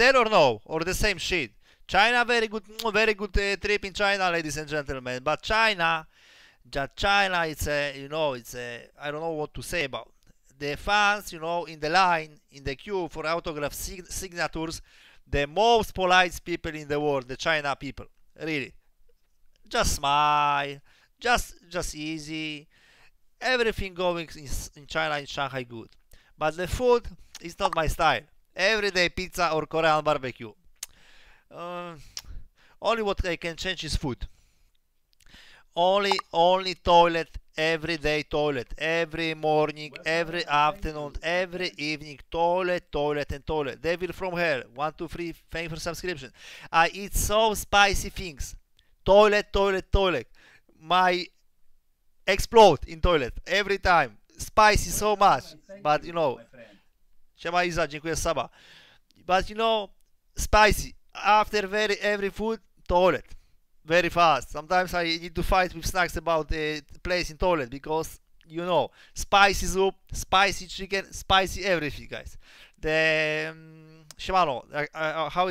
that or no? Or the same shit? China, very good, mm, very good uh, trip in China, ladies and gentlemen. But China, just China, it's a, you know, it's a, I don't know what to say about. The fans, you know, in the line, in the queue for autograph sig signatures, the most polite people in the world, the China people, really. Just smile, just, just easy. Everything going in, in China, in Shanghai, good. But the food is not my style. Everyday pizza or Korean barbecue. Uh, only what I can change is food. Only, only toilet, everyday toilet, every morning, every afternoon, every evening, toilet, toilet, and toilet. Devil from hell. One, two, three. Thank for subscription. I eat so spicy things. Toilet, toilet, toilet. My explode in toilet every time. Spicy so much, but you know. Siema Iza, dziękuję Saba. But you know, spicy. After very every food, toilet. Very fast. Sometimes I need to fight with snacks about the place in toilet because you know, spicy soup, spicy chicken, spicy everything, guys. The um, Shimano, uh, uh, how